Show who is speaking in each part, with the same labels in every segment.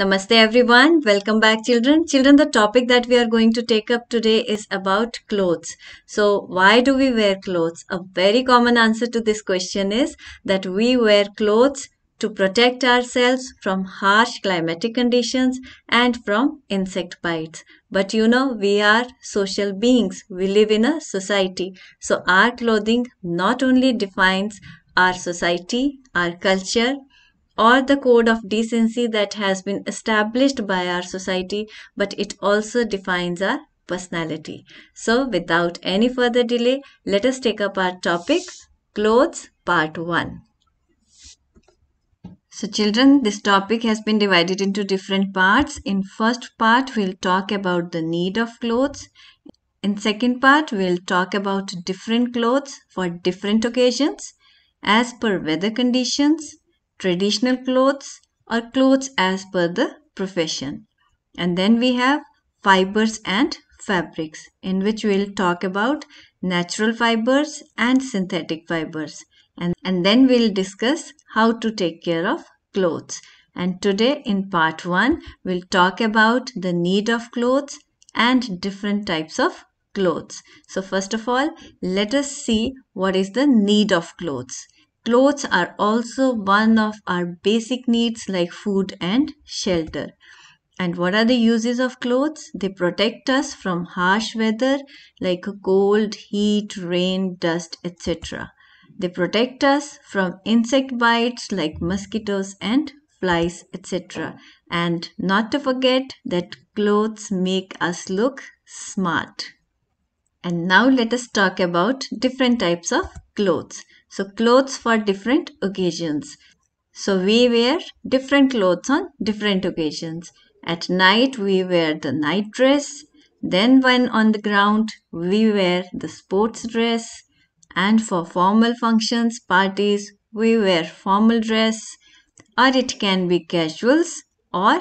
Speaker 1: Namaste everyone. Welcome back children. Children, the topic that we are going to take up today is about clothes. So why do we wear clothes? A very common answer to this question is that we wear clothes to protect ourselves from harsh climatic conditions and from insect bites. But you know, we are social beings. We live in a society. So our clothing not only defines our society, our culture, or the code of decency that has been established by our society, but it also defines our personality. So, without any further delay, let us take up our topic Clothes Part 1. So children, this topic has been divided into different parts. In first part, we'll talk about the need of clothes. In second part, we'll talk about different clothes for different occasions as per weather conditions, traditional clothes or clothes as per the profession. And then we have fibers and fabrics in which we'll talk about natural fibers and synthetic fibers. And, and then we'll discuss how to take care of clothes. And today in part 1, we'll talk about the need of clothes and different types of clothes. So first of all, let us see what is the need of clothes. Clothes are also one of our basic needs like food and shelter. And what are the uses of clothes? They protect us from harsh weather like cold, heat, rain, dust, etc. They protect us from insect bites like mosquitoes and flies, etc. And not to forget that clothes make us look smart. And now let us talk about different types of clothes. So clothes for different occasions. So we wear different clothes on different occasions. At night we wear the night dress. Then when on the ground we wear the sports dress. And for formal functions, parties, we wear formal dress or it can be casuals or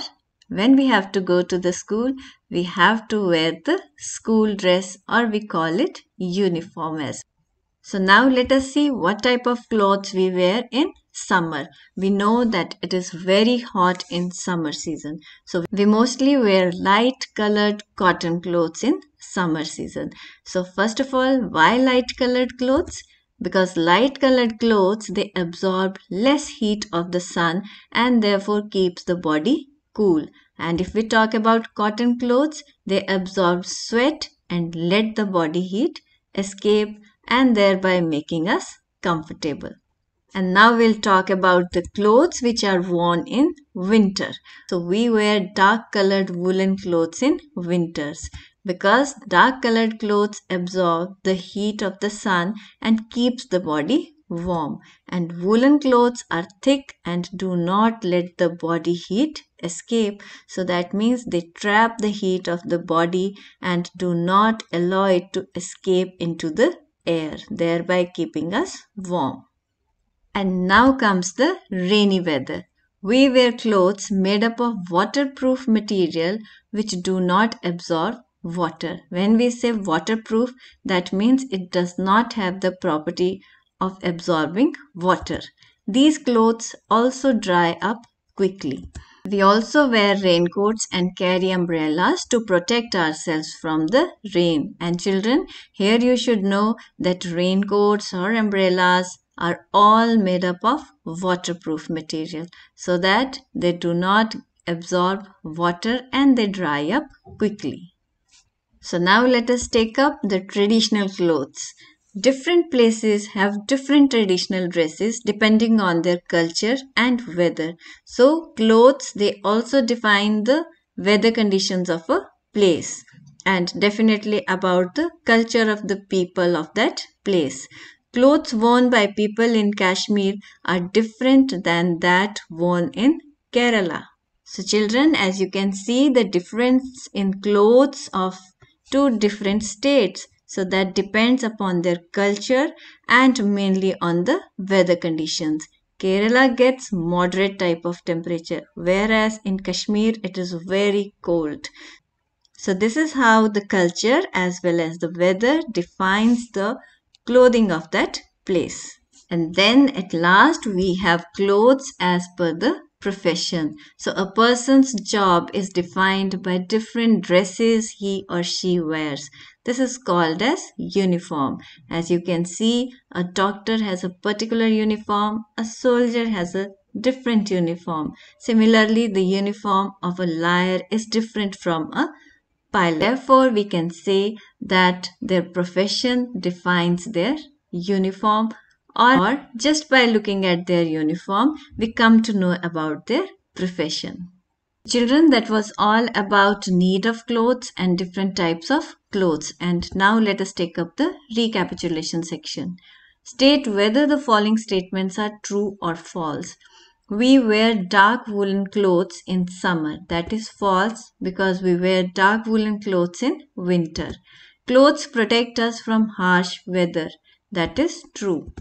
Speaker 1: when we have to go to the school, we have to wear the school dress or we call it uniform as so now let us see what type of clothes we wear in summer. We know that it is very hot in summer season. So we mostly wear light colored cotton clothes in summer season. So first of all, why light colored clothes? Because light colored clothes, they absorb less heat of the sun and therefore keeps the body cool. And if we talk about cotton clothes, they absorb sweat and let the body heat escape and thereby making us comfortable. And now we'll talk about the clothes which are worn in winter. So we wear dark colored woolen clothes in winters because dark colored clothes absorb the heat of the sun and keeps the body warm and woolen clothes are thick and do not let the body heat escape so that means they trap the heat of the body and do not allow it to escape into the air, thereby keeping us warm. And now comes the rainy weather. We wear clothes made up of waterproof material which do not absorb water. When we say waterproof, that means it does not have the property of absorbing water. These clothes also dry up quickly. We also wear raincoats and carry umbrellas to protect ourselves from the rain. And children, here you should know that raincoats or umbrellas are all made up of waterproof material so that they do not absorb water and they dry up quickly. So now let us take up the traditional clothes. Different places have different traditional dresses depending on their culture and weather. So, clothes they also define the weather conditions of a place and definitely about the culture of the people of that place. Clothes worn by people in Kashmir are different than that worn in Kerala. So, children, as you can see, the difference in clothes of two different states so that depends upon their culture and mainly on the weather conditions. Kerala gets moderate type of temperature whereas in Kashmir it is very cold. So this is how the culture as well as the weather defines the clothing of that place. And then at last we have clothes as per the profession. So a person's job is defined by different dresses he or she wears. This is called as uniform. As you can see, a doctor has a particular uniform, a soldier has a different uniform. Similarly, the uniform of a liar is different from a pilot. Therefore, we can say that their profession defines their uniform or just by looking at their uniform, we come to know about their profession. Children, that was all about need of clothes and different types of clothes. And now let us take up the recapitulation section. State whether the following statements are true or false. We wear dark woolen clothes in summer. That is false because we wear dark woolen clothes in winter. Clothes protect us from harsh weather. That is true.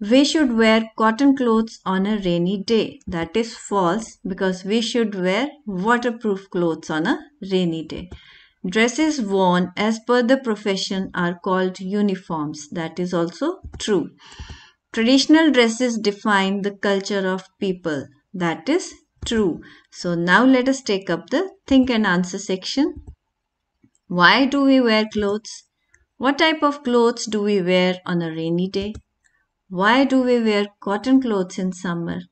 Speaker 1: We should wear cotton clothes on a rainy day. That is false because we should wear waterproof clothes on a rainy day. Dresses worn as per the profession are called uniforms. That is also true. Traditional dresses define the culture of people. That is true. So now let us take up the think and answer section. Why do we wear clothes? What type of clothes do we wear on a rainy day? Why do we wear cotton clothes in summer?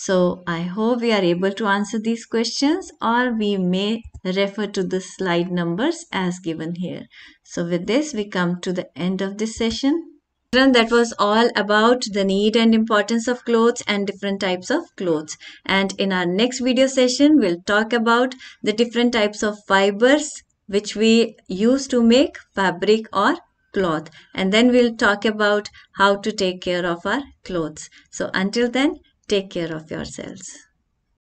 Speaker 1: So I hope we are able to answer these questions or we may refer to the slide numbers as given here. So with this we come to the end of this session. That was all about the need and importance of clothes and different types of clothes. And in our next video session, we'll talk about the different types of fibers which we use to make fabric or cloth. And then we'll talk about how to take care of our clothes. So until then, Take care of yourselves.